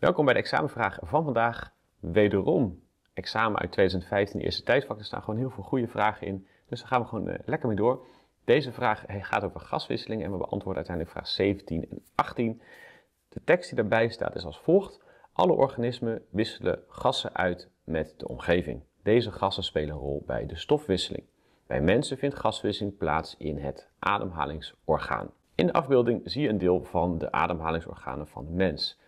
Welkom bij de examenvraag van vandaag. Wederom examen uit 2015, eerste tijdvak. Er staan gewoon heel veel goede vragen in. Dus daar gaan we gewoon eh, lekker mee door. Deze vraag eh, gaat over gaswisseling en we beantwoorden uiteindelijk vraag 17 en 18. De tekst die daarbij staat is als volgt. Alle organismen wisselen gassen uit met de omgeving. Deze gassen spelen een rol bij de stofwisseling. Bij mensen vindt gaswisseling plaats in het ademhalingsorgaan. In de afbeelding zie je een deel van de ademhalingsorganen van de mens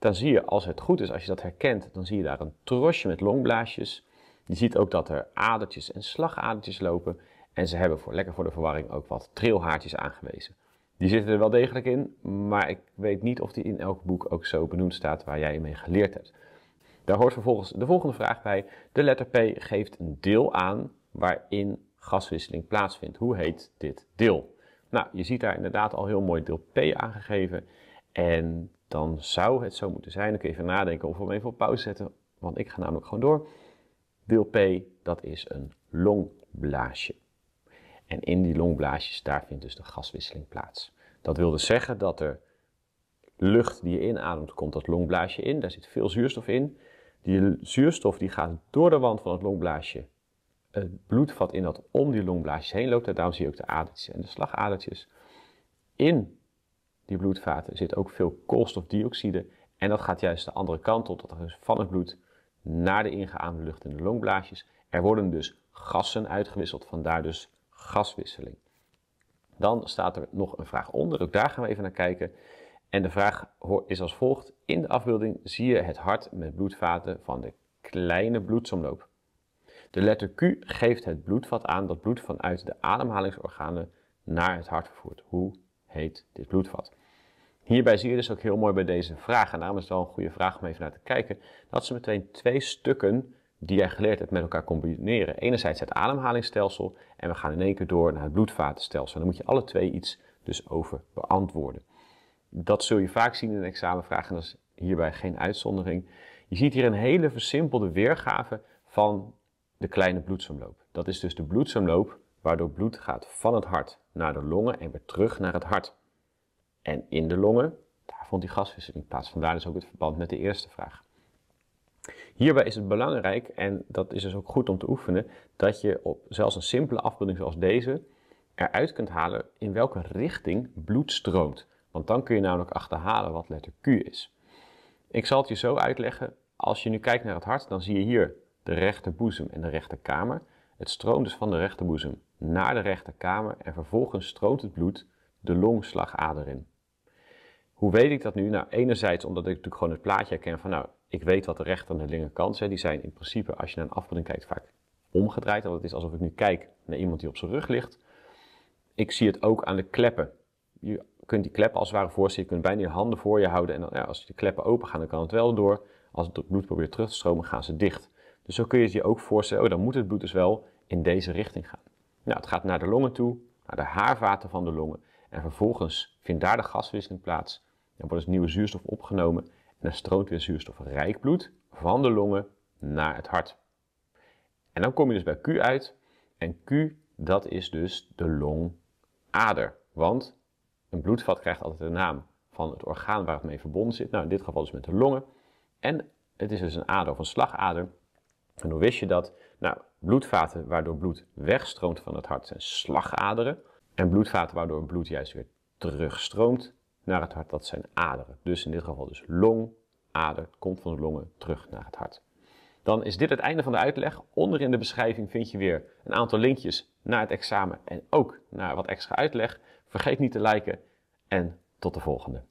dan zie je als het goed is, als je dat herkent, dan zie je daar een trosje met longblaasjes. Je ziet ook dat er adertjes en slagadertjes lopen. En ze hebben voor, lekker voor de verwarring ook wat trilhaartjes aangewezen. Die zitten er wel degelijk in, maar ik weet niet of die in elk boek ook zo benoemd staat waar jij mee geleerd hebt. Daar hoort vervolgens de volgende vraag bij. De letter P geeft een deel aan waarin gaswisseling plaatsvindt. Hoe heet dit deel? Nou, je ziet daar inderdaad al heel mooi deel P aangegeven. En dan zou het zo moeten zijn. Dan kun je even nadenken of we hem even op pauze zetten, want ik ga namelijk gewoon door. P, dat is een longblaasje. En in die longblaasjes, daar vindt dus de gaswisseling plaats. Dat wil dus zeggen dat er lucht die je inademt, komt dat longblaasje in. Daar zit veel zuurstof in. Die zuurstof die gaat door de wand van het longblaasje het bloedvat in dat om die longblaasjes heen loopt. daarom zie je ook de adertjes en de slagadertjes. In die bloedvaten zit ook veel koolstofdioxide. En dat gaat juist de andere kant op, dat is dus van het bloed naar de ingeademde lucht in de longblaasjes. Er worden dus gassen uitgewisseld, vandaar dus gaswisseling. Dan staat er nog een vraag onder, ook daar gaan we even naar kijken. En de vraag is als volgt. In de afbeelding zie je het hart met bloedvaten van de kleine bloedsomloop. De letter Q geeft het bloedvat aan dat bloed vanuit de ademhalingsorganen naar het hart vervoert. Hoe heet dit bloedvat? Hierbij zie je dus ook heel mooi bij deze vraag, en daarom is het wel een goede vraag om even naar te kijken, dat ze meteen twee stukken die jij geleerd hebt met elkaar combineren. Enerzijds het ademhalingsstelsel en we gaan in één keer door naar het bloedvatenstelsel. En dan moet je alle twee iets dus over beantwoorden. Dat zul je vaak zien in een examenvraag en dat is hierbij geen uitzondering. Je ziet hier een hele versimpelde weergave van de kleine bloedsomloop. Dat is dus de bloedsomloop waardoor bloed gaat van het hart naar de longen en weer terug naar het hart. En in de longen, daar vond die gaswisseling plaats. Vandaar dus ook het verband met de eerste vraag. Hierbij is het belangrijk, en dat is dus ook goed om te oefenen, dat je op zelfs een simpele afbeelding zoals deze eruit kunt halen in welke richting bloed stroomt. Want dan kun je namelijk achterhalen wat letter Q is. Ik zal het je zo uitleggen. Als je nu kijkt naar het hart, dan zie je hier de rechterboezem en de rechterkamer. Het stroomt dus van de rechterboezem naar de rechterkamer en vervolgens stroomt het bloed de longslagader in. Hoe weet ik dat nu? Nou, enerzijds omdat ik natuurlijk gewoon het plaatje herken van, nou, ik weet wat de rechter en de linkerkant zijn. Die zijn in principe, als je naar een afbeelding kijkt, vaak omgedraaid. Want het is alsof ik nu kijk naar iemand die op zijn rug ligt. Ik zie het ook aan de kleppen. Je kunt die kleppen als het ware voorstellen. Je kunt bijna je handen voor je houden. En dan, ja, als die kleppen open gaan, dan kan het wel door. Als het bloed probeert terug te stromen, gaan ze dicht. Dus zo kun je het je ook voorstellen, oh, dan moet het bloed dus wel in deze richting gaan. Nou, het gaat naar de longen toe, naar de haarvaten van de longen. En vervolgens vindt daar de gaswisseling plaats. Dan wordt dus nieuwe zuurstof opgenomen en dan stroomt weer zuurstofrijk bloed van de longen naar het hart. En dan kom je dus bij Q uit. En Q, dat is dus de longader. Want een bloedvat krijgt altijd de naam van het orgaan waar het mee verbonden zit. Nou, in dit geval dus met de longen. En het is dus een ader of een slagader. En hoe wist je dat? Nou, bloedvaten waardoor bloed wegstroomt van het hart zijn slagaderen. En bloedvaten waardoor bloed juist weer terugstroomt naar het hart, dat zijn aderen. Dus in dit geval dus long, ader, komt van de longen terug naar het hart. Dan is dit het einde van de uitleg. Onder in de beschrijving vind je weer een aantal linkjes naar het examen en ook naar wat extra uitleg. Vergeet niet te liken en tot de volgende.